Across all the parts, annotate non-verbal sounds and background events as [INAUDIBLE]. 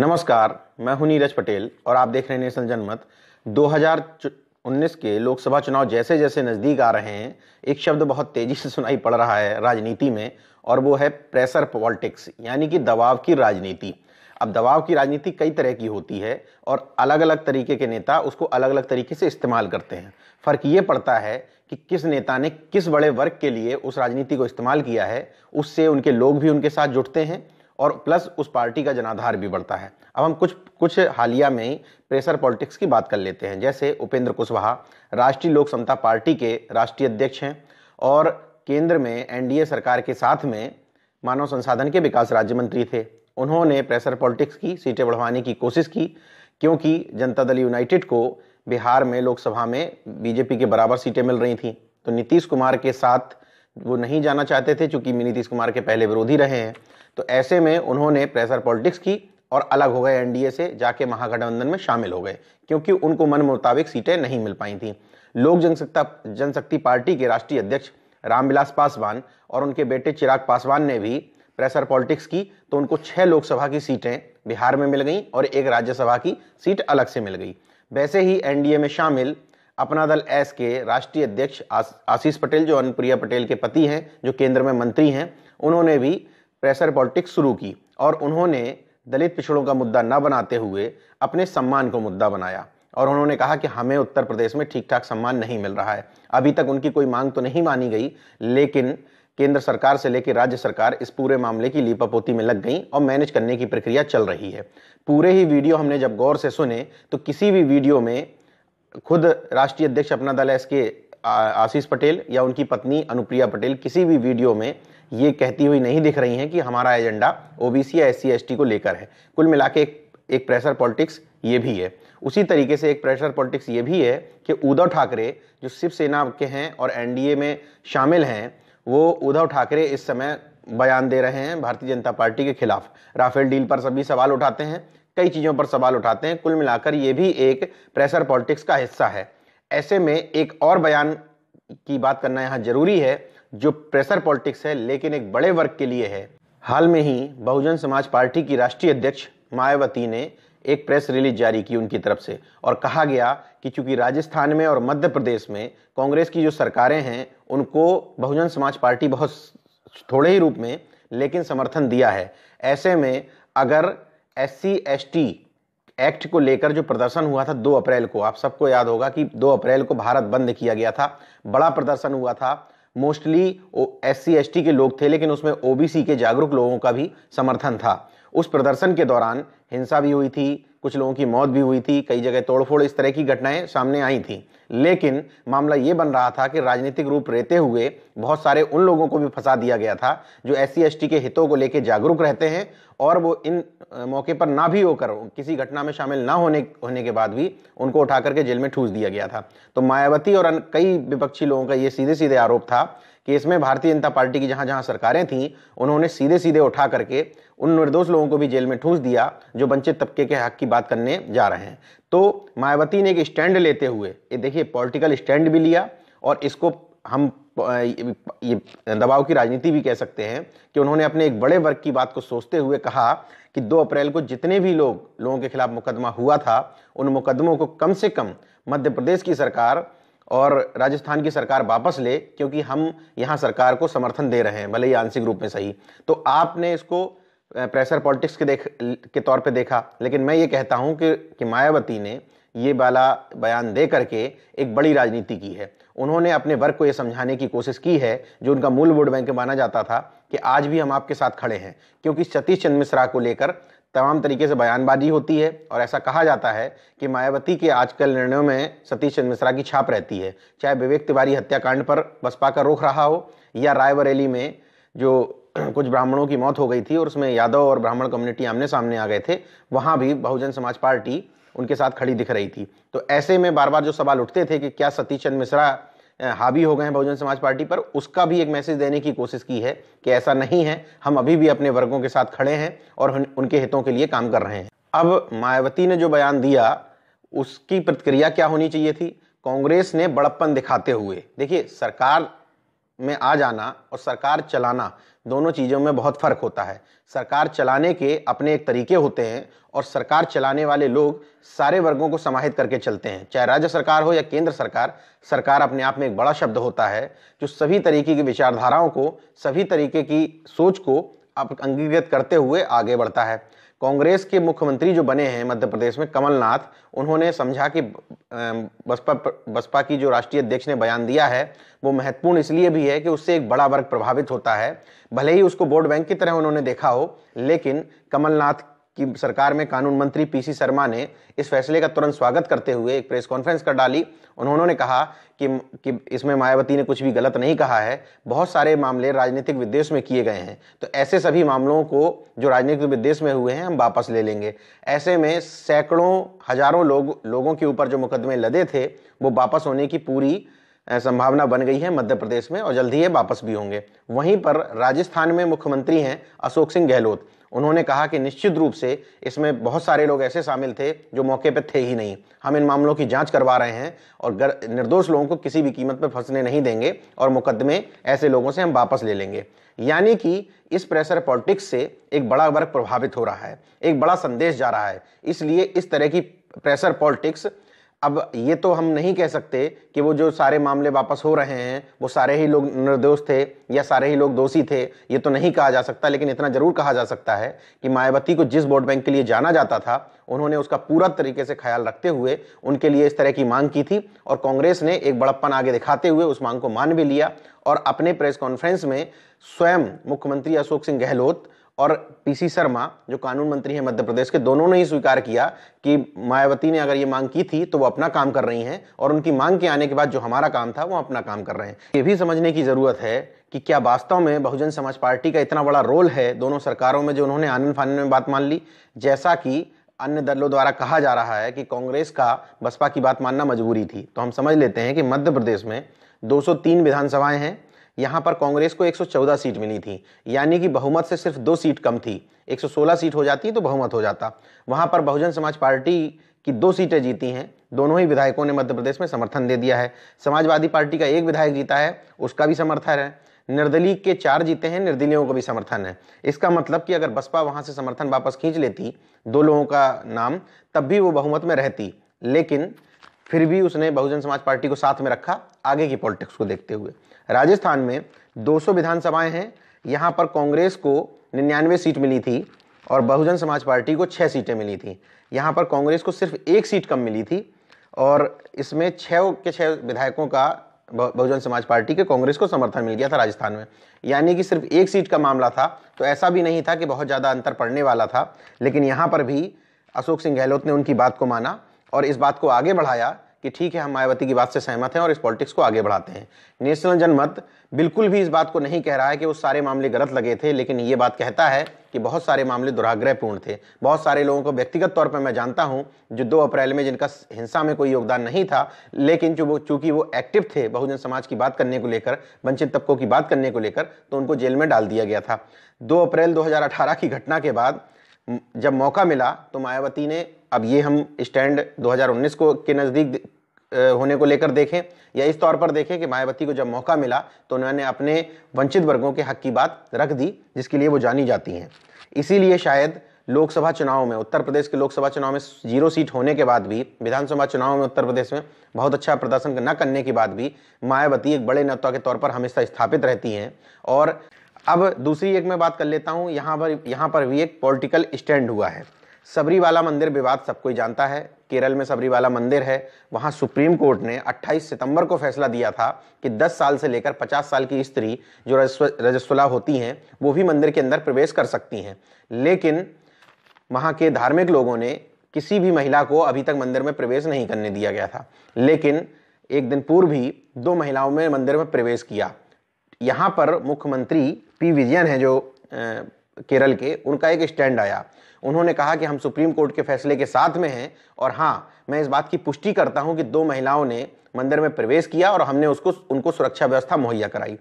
नमस्कार मैं हूं नीरज पटेल और आप देख रहे हैं नेशनल जनमत 2019 के लोकसभा चुनाव जैसे जैसे नज़दीक आ रहे हैं एक शब्द बहुत तेज़ी से सुनाई पड़ रहा है राजनीति में और वो है प्रेशर पॉलिटिक्स यानी कि दबाव की राजनीति अब दबाव की राजनीति कई तरह की होती है और अलग अलग तरीके के नेता उसको अलग अलग तरीके से इस्तेमाल करते हैं फ़र्क ये पड़ता है कि किस नेता ने किस बड़े वर्ग के लिए उस राजनीति को इस्तेमाल किया है उससे उनके लोग भी उनके साथ जुटते हैं और प्लस उस पार्टी का जनाधार भी बढ़ता है अब हम कुछ कुछ हालिया में प्रेशर पॉलिटिक्स की बात कर लेते हैं जैसे उपेंद्र कुशवाहा राष्ट्रीय लोक समता पार्टी के राष्ट्रीय अध्यक्ष हैं और केंद्र में एनडीए सरकार के साथ में मानव संसाधन के विकास राज्य मंत्री थे उन्होंने प्रेशर पॉलिटिक्स की सीटें बढ़वाने की कोशिश की क्योंकि जनता दल यूनाइटेड को बिहार में लोकसभा में बीजेपी के बराबर सीटें मिल रही थी तो नीतीश कुमार के साथ वो नहीं जाना चाहते थे चूंकि मिनी नीतीश कुमार के पहले विरोधी रहे हैं तो ऐसे में उन्होंने प्रेशर पॉलिटिक्स की और अलग हो गए एनडीए से जाके महागठबंधन में शामिल हो गए क्योंकि उनको मन मुताबिक सीटें नहीं मिल पाई थीं लोक जनसत्ता जनशक्ति पार्टी के राष्ट्रीय अध्यक्ष रामविलास पासवान और उनके बेटे चिराग पासवान ने भी प्रेशर पॉलिटिक्स की तो उनको छः लोकसभा की सीटें बिहार में मिल गई और एक राज्यसभा की सीट अलग से मिल गई वैसे ही एनडीए में शामिल अपना दल एस के राष्ट्रीय अध्यक्ष आशीष पटेल जो अनुप्रिया पटेल के पति हैं जो केंद्र में मंत्री हैं उन्होंने भी प्रेशर पॉलिटिक्स शुरू की और उन्होंने दलित पिछड़ों का मुद्दा न बनाते हुए अपने सम्मान को मुद्दा बनाया और उन्होंने कहा कि हमें उत्तर प्रदेश में ठीक ठाक सम्मान नहीं मिल रहा है अभी तक उनकी कोई मांग तो नहीं मानी गई लेकिन केंद्र सरकार से लेकर राज्य सरकार इस पूरे मामले की लीपापोती में लग गई और मैनेज करने की प्रक्रिया चल रही है पूरे ही वीडियो हमने जब गौर से सुने तो किसी भी वीडियो में खुद राष्ट्रीय अध्यक्ष अपना दल एस के आशीष पटेल या उनकी पत्नी अनुप्रिया पटेल किसी भी वीडियो में ये कहती हुई नहीं दिख रही हैं कि हमारा एजेंडा ओबीसी या एस सी को लेकर है कुल मिला के एक, एक प्रेशर पॉलिटिक्स ये भी है उसी तरीके से एक प्रेशर पॉलिटिक्स ये भी है कि उद्धव ठाकरे जो शिवसेना के हैं और एनडीए में शामिल हैं वो उद्धव ठाकरे इस समय बयान दे रहे हैं भारतीय जनता पार्टी के खिलाफ राफेल डील पर सभी सवाल उठाते हैं कई चीज़ों पर सवाल उठाते हैं कुल मिलाकर ये भी एक प्रेशर पॉलिटिक्स का हिस्सा है ऐसे में एक और बयान की बात करना यहाँ जरूरी है जो प्रेशर पॉलिटिक्स है लेकिन एक बड़े वर्ग के लिए है हाल में ही बहुजन समाज पार्टी की राष्ट्रीय अध्यक्ष मायावती ने एक प्रेस रिलीज जारी की उनकी तरफ से और कहा गया कि चूंकि राजस्थान में और मध्य प्रदेश में कांग्रेस की जो सरकारें हैं उनको बहुजन समाज पार्टी बहुत थोड़े ही रूप में लेकिन समर्थन दिया है ऐसे में अगर S C S T act को लेकर जो प्रदर्शन हुआ था 2 अप्रैल को आप सबको याद होगा कि 2 अप्रैल को भारत बंद किया गया था बड़ा प्रदर्शन हुआ था mostly S C S T के लोग थे लेकिन उसमें ओबीसी के जागरूक लोगों का भी समर्थन था उस प्रदर्शन के दौरान हिंसा भी हुई थी कुछ लोगों की मौत भी हुई थी कई जगह तोड़फोड़ इस तरह की घटनाएं सामने आई थी लेकिन मामला ये बन रहा था कि राजनीतिक रूप रहते हुए बहुत सारे उन लोगों को भी फंसा दिया गया था जो एस सी के हितों को लेकर जागरूक रहते हैं और वो इन मौके पर ना भी होकर किसी घटना में शामिल ना होने होने के बाद भी उनको उठा करके जेल में ठूस दिया गया था तो मायावती और कई विपक्षी लोगों का ये सीधे सीधे आरोप था कि इसमें भारतीय जनता पार्टी की जहाँ जहाँ सरकारें थीं उन्होंने सीधे सीधे उठा करके उन निर्दोष लोगों को भी जेल में ठूस दिया जो वंचित तबके के हक की बात करने जा रहे हैं तो मायावती ने एक स्टैंड लेते हुए ये देखिए पॉलिटिकल स्टैंड भी लिया और इसको हम ये दबाव की राजनीति भी कह सकते हैं कि उन्होंने अपने एक बड़े वर्ग की बात को सोचते हुए कहा कि 2 अप्रैल को जितने भी लोग लोगों के खिलाफ मुकदमा हुआ था उन मुकदमों को कम से कम मध्य प्रदेश की सरकार और राजस्थान की सरकार वापस ले क्योंकि हम यहाँ सरकार को समर्थन दे रहे हैं भले ही आंशिक रूप में सही तो आपने इसको प्रेशर पॉलिटिक्स के देख के तौर पे देखा लेकिन मैं ये कहता हूँ कि, कि मायावती ने ये वाला बयान दे करके एक बड़ी राजनीति की है उन्होंने अपने वर्ग को ये समझाने की कोशिश की है जो उनका मूल वोट बैंक माना जाता था कि आज भी हम आपके साथ खड़े हैं क्योंकि सतीश चंद्र मिश्रा को लेकर तमाम तरीके से बयानबाजी होती है और ऐसा कहा जाता है कि मायावती के आजकल निर्णयों में सतीश चंद्र मिश्रा की छाप रहती है चाहे विवेक तिवारी हत्याकांड पर बसपा का रोक रहा हो या रायबरेली में जो [CLEARS THROAT] कुछ ब्राह्मणों की मौत हो गई थी और उसमें यादव और ब्राह्मण कम्युनिटी आमने सामने आ गए थे वहाँ भी बहुजन समाज पार्टी उनके साथ खड़ी दिख रही थी तो ऐसे में बार बार जो सवाल उठते थे कि क्या सतीश चंद्र मिश्रा हावी हो गए हैं बहुजन समाज पार्टी पर उसका भी एक मैसेज देने की कोशिश की है कि ऐसा नहीं है हम अभी भी अपने वर्गों के साथ खड़े हैं और उनके हितों के लिए काम कर रहे हैं अब मायावती ने जो बयान दिया उसकी प्रतिक्रिया क्या होनी चाहिए थी कांग्रेस ने बड़प्पन दिखाते हुए देखिए सरकार में आ जाना और सरकार चलाना दोनों चीज़ों में बहुत फ़र्क होता है सरकार चलाने के अपने एक तरीके होते हैं और सरकार चलाने वाले लोग सारे वर्गों को समाहित करके चलते हैं चाहे राज्य सरकार हो या केंद्र सरकार सरकार अपने आप में एक बड़ा शब्द होता है जो सभी तरीके की विचारधाराओं को सभी तरीके की सोच को अंगीकृत करते हुए आगे बढ़ता है कांग्रेस के मुख्यमंत्री जो बने हैं मध्य प्रदेश में कमलनाथ उन्होंने समझा कि बसपा बसपा की जो राष्ट्रीय अध्यक्ष ने बयान दिया है वो महत्वपूर्ण इसलिए भी है कि उससे एक बड़ा वर्ग प्रभावित होता है भले ही उसको वोट बैंक की तरह उन्होंने देखा हो लेकिन कमलनाथ कि सरकार में कानून मंत्री पीसी शर्मा ने इस फैसले का तुरंत स्वागत करते हुए एक प्रेस कॉन्फ्रेंस कर डाली उन्होंने कहा कि कि इसमें मायावती ने कुछ भी गलत नहीं कहा है बहुत सारे मामले राजनीतिक विदेश में किए गए हैं तो ऐसे सभी मामलों को जो राजनीतिक विदेश में हुए हैं हम वापस ले लेंगे ऐसे में सैकड़ों हजारों लोग लोगों के ऊपर जो मुकदमे लदे थे वो वापस होने की पूरी संभावना बन गई है मध्य प्रदेश में और जल्द ही ये वापस भी होंगे वहीं पर राजस्थान में मुख्यमंत्री हैं अशोक सिंह गहलोत उन्होंने कहा कि निश्चित रूप से इसमें बहुत सारे लोग ऐसे शामिल थे जो मौके पर थे ही नहीं हम इन मामलों की जांच करवा रहे हैं और गर, निर्दोष लोगों को किसी भी कीमत पर फंसने नहीं देंगे और मुकदमे ऐसे लोगों से हम वापस ले लेंगे यानी कि इस प्रेशर पॉलिटिक्स से एक बड़ा वर्ग प्रभावित हो रहा है एक बड़ा संदेश जा रहा है इसलिए इस तरह की प्रेशर पॉलिटिक्स अब ये तो हम नहीं कह सकते कि वो जो सारे मामले वापस हो रहे हैं वो सारे ही लोग निर्दोष थे या सारे ही लोग दोषी थे ये तो नहीं कहा जा सकता लेकिन इतना जरूर कहा जा सकता है कि मायावती को जिस वोट बैंक के लिए जाना जाता था उन्होंने उसका पूरा तरीके से ख्याल रखते हुए उनके लिए इस तरह की मांग की थी और कांग्रेस ने एक बड़प्पन आगे दिखाते हुए उस मांग को मान भी लिया और अपने प्रेस कॉन्फ्रेंस में स्वयं मुख्यमंत्री अशोक सिंह गहलोत और पीसी शर्मा जो कानून मंत्री हैं मध्य प्रदेश के दोनों ने ही स्वीकार किया कि मायावती ने अगर ये मांग की थी तो वो अपना काम कर रही हैं और उनकी मांग के आने के बाद जो हमारा काम था वो अपना काम कर रहे हैं ये भी समझने की ज़रूरत है कि क्या वास्तव में बहुजन समाज पार्टी का इतना बड़ा रोल है दोनों सरकारों में जो उन्होंने आनंद फानन में बात मान ली जैसा कि अन्य दलों द्वारा कहा जा रहा है कि कांग्रेस का बसपा की बात मानना मजबूरी थी तो हम समझ लेते हैं कि मध्य प्रदेश में 203 विधानसभाएं हैं यहाँ पर कांग्रेस को 114 सीट मिली थी यानी कि बहुमत से सिर्फ दो सीट कम थी 116 सीट हो जाती तो बहुमत हो जाता वहाँ पर बहुजन समाज पार्टी की दो सीटें जीती हैं दोनों ही विधायकों ने मध्य प्रदेश में समर्थन दे दिया है समाजवादी पार्टी का एक विधायक जीता है उसका भी समर्थन है निर्दलीय के चार जीते हैं निर्दलीयों का भी समर्थन है इसका मतलब कि अगर बसपा वहाँ से समर्थन वापस खींच लेती दो लोगों का नाम तब भी वो बहुमत में रहती लेकिन फिर भी उसने बहुजन समाज पार्टी को साथ में रखा आगे की पॉलिटिक्स को देखते हुए राजस्थान में 200 विधानसभाएं हैं यहाँ पर कांग्रेस को निन्यानवे सीट मिली थी और बहुजन समाज पार्टी को छः सीटें मिली थी यहाँ पर कांग्रेस को सिर्फ एक सीट कम मिली थी और इसमें छः के छः विधायकों का बहुजन समाज पार्टी के कांग्रेस को समर्थन मिल गया था राजस्थान में यानी कि सिर्फ एक सीट का मामला था तो ऐसा भी नहीं था कि बहुत ज़्यादा अंतर पड़ने वाला था लेकिन यहाँ पर भी अशोक सिंह गहलोत ने उनकी बात को माना और इस बात को आगे बढ़ाया कि ठीक है हम मायावती की बात से सहमत हैं और इस पॉलिटिक्स को आगे बढ़ाते हैं नेशनल जनमत बिल्कुल भी इस बात को नहीं कह रहा है कि वो सारे मामले गलत लगे थे लेकिन ये बात कहता है कि बहुत सारे मामले दुराग्रहपूर्ण थे बहुत सारे लोगों को व्यक्तिगत तौर पर मैं जानता हूँ जो दो अप्रैल में जिनका हिंसा में कोई योगदान नहीं था लेकिन जो चूंकि वो एक्टिव थे बहुजन समाज की बात करने को लेकर वंचित तबकों की बात करने को लेकर तो उनको जेल में डाल दिया गया था दो अप्रैल दो की घटना के बाद जब मौका मिला तो मायावती ने अब ये हम स्टैंड 2019 को के नज़दीक होने को लेकर देखें या इस तौर पर देखें कि मायावती को जब मौका मिला तो उन्होंने अपने वंचित वर्गों के हक की बात रख दी जिसके लिए वो जानी जाती हैं इसीलिए शायद लोकसभा चुनाव में उत्तर प्रदेश के लोकसभा चुनाव में जीरो सीट होने के बाद भी विधानसभा चुनाव में उत्तर प्रदेश में बहुत अच्छा प्रदर्शन न करने के बाद भी मायावती एक बड़े नेता के तौर पर हमेशा स्थापित रहती हैं और अब दूसरी एक मैं बात कर लेता हूँ यहाँ पर यहाँ पर भी एक पॉलिटिकल स्टैंड हुआ है सबरीवाला मंदिर विवाद सबको कोई जानता है केरल में सबरीवाला मंदिर है वहाँ सुप्रीम कोर्ट ने 28 सितंबर को फैसला दिया था कि 10 साल से लेकर 50 साल की स्त्री जो रजस्वला होती हैं वो भी मंदिर के अंदर प्रवेश कर सकती हैं लेकिन वहाँ के धार्मिक लोगों ने किसी भी महिला को अभी तक मंदिर में प्रवेश नहीं करने दिया गया था लेकिन एक दिन पूर्व ही दो महिलाओं ने मंदिर में प्रवेश किया यहाँ पर मुख्यमंत्री पी विजयन हैं जो केरल के उनका एक स्टैंड आया उन्होंने कहा कि हम सुप्रीम कोर्ट के फैसले के साथ में हैं और हाँ मैं इस बात की पुष्टि करता हूँ कि दो महिलाओं ने मंदिर में प्रवेश किया और हमने उसको उनको सुरक्षा व्यवस्था मुहैया कराई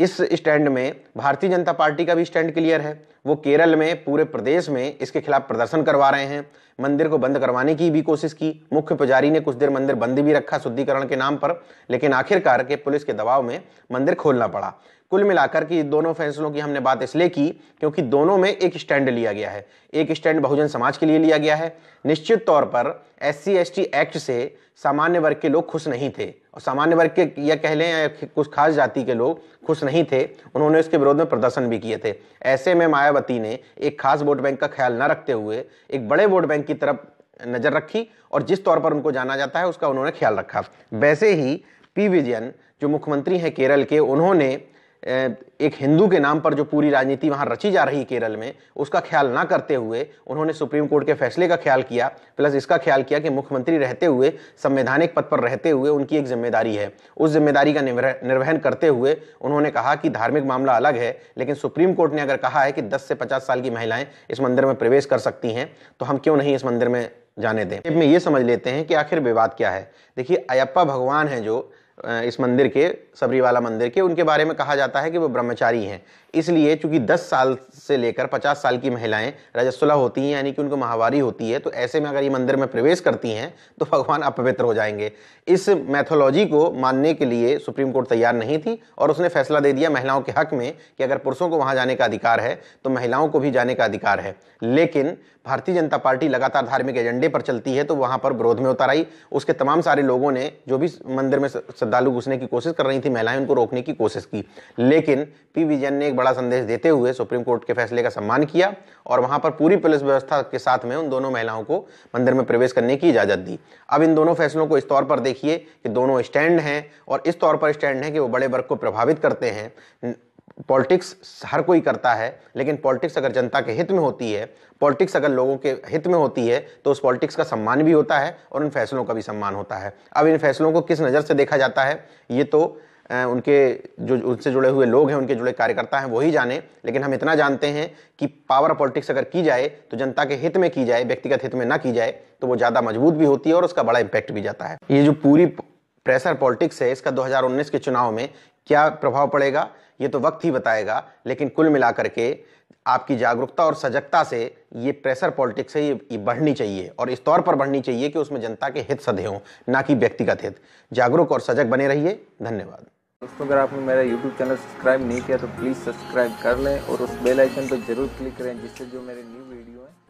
इस स्टैंड में भारतीय जनता पार्टी का भी स्टैंड क्लियर है वो केरल में पूरे प्रदेश में इसके खिलाफ प्रदर्शन करवा रहे हैं मंदिर को बंद करवाने की भी कोशिश की मुख्य पुजारी ने कुछ देर मंदिर बंद भी रखा शुद्धिकरण के नाम पर लेकिन आखिरकार के पुलिस के दबाव में मंदिर खोलना पड़ा कुल मिलाकर कि दोनों फैसलों की हमने बात इसलिए की क्योंकि दोनों में एक स्टैंड लिया गया है एक स्टैंड बहुजन समाज के लिए लिया गया है निश्चित तौर पर एस सी एक्ट से सामान्य वर्ग के लोग खुश नहीं थे और सामान्य वर्ग के या कह लें या कुछ खास जाति के लोग खुश नहीं थे उन्होंने इसके विरोध में प्रदर्शन भी किए थे ऐसे में मायावती ने एक खास वोट बैंक का ख्याल न रखते हुए एक बड़े वोट बैंक की तरफ नज़र रखी और जिस तौर पर उनको जाना जाता है उसका उन्होंने ख्याल रखा वैसे ही पी विजयन जो मुख्यमंत्री हैं केरल के उन्होंने एक हिंदू के नाम पर जो पूरी राजनीति वहाँ रची जा रही केरल में उसका ख्याल ना करते हुए उन्होंने सुप्रीम कोर्ट के फैसले का ख्याल किया प्लस इसका ख्याल किया कि मुख्यमंत्री रहते हुए संवैधानिक पद पर रहते हुए उनकी एक जिम्मेदारी है उस जिम्मेदारी का निर्वहन करते हुए उन्होंने कहा कि धार्मिक मामला अलग है लेकिन सुप्रीम कोर्ट ने अगर कहा है कि दस से पचास साल की महिलाएं इस मंदिर में प्रवेश कर सकती हैं तो हम क्यों नहीं इस मंदिर में जाने दें ये समझ लेते हैं कि आखिर विवाद क्या है देखिए अयप्पा भगवान है जो इस मंदिर के सबरीवाला मंदिर के उनके बारे में कहा जाता है कि वो ब्रह्मचारी हैं इसलिए चूंकि 10 साल से लेकर 50 साल की महिलाएं रजस्वला होती हैं यानी कि उनको माहवारी होती है तो ऐसे में अगर ये मंदिर में प्रवेश करती हैं तो भगवान अपवित्र हो जाएंगे इस मैथोलॉजी को मानने के लिए सुप्रीम कोर्ट तैयार नहीं थी और उसने फैसला दे दिया महिलाओं के हक में कि अगर पुरुषों को वहाँ जाने का अधिकार है तो महिलाओं को भी जाने का अधिकार है लेकिन भारतीय जनता पार्टी लगातार धार्मिक एजेंडे पर चलती है तो वहाँ पर विरोध में उतर आई उसके तमाम सारे लोगों ने जो भी मंदिर में श्रद्धालु घुसने की कोशिश कर रही थी महिलाएं उनको रोकने की कोशिश की लेकिन पी विजयन ने एक बड़ा संदेश देते हुए सुप्रीम कोर्ट के फैसले का सम्मान किया और वहां पर पूरी पुलिस व्यवस्था के साथ में उन दोनों महिलाओं को मंदिर में प्रवेश करने की इजाज़त दी अब इन दोनों फैसलों को इस तौर पर देखिए कि दोनों स्टैंड हैं और इस तौर पर स्टैंड हैं कि वो बड़े वर्ग को प्रभावित करते हैं पॉलिटिक्स हर कोई करता है लेकिन पॉलिटिक्स अगर जनता के हित में होती है पॉलिटिक्स अगर लोगों के हित में होती है तो उस पॉलिटिक्स का सम्मान भी होता है और उन फैसलों का भी सम्मान होता है अब इन फैसलों को किस नज़र से देखा जाता है ये तो उनके जो उनसे जुड़े हुए लोग हैं उनके जुड़े कार्यकर्ता हैं वही जाने लेकिन हम इतना जानते हैं कि पावर पॉलिटिक्स अगर की जाए तो जनता के हित में की जाए व्यक्तिगत हित में ना की जाए तो वो ज़्यादा मजबूत भी होती है और उसका बड़ा इम्पैक्ट भी जाता है ये जो पूरी प्रेशर पॉलिटिक्स है इसका 2019 के चुनाव में क्या प्रभाव पड़ेगा ये तो वक्त ही बताएगा लेकिन कुल मिलाकर के आपकी जागरूकता और सजगता से ये प्रेशर पॉलिटिक्स है ये बढ़नी चाहिए और इस तौर पर बढ़नी चाहिए कि उसमें जनता के हित सधे हों ना कि व्यक्तिगत हित जागरूक और सजग बने रहिए धन्यवाद दोस्तों अगर आपने मेरा यूट्यूब चैनल सब्सक्राइब नहीं किया तो प्लीज़ सब्सक्राइब कर लें और उस बेल आइकन पर जरूर क्लिक करें जिससे जो मेरे न्यू वीडियो हैं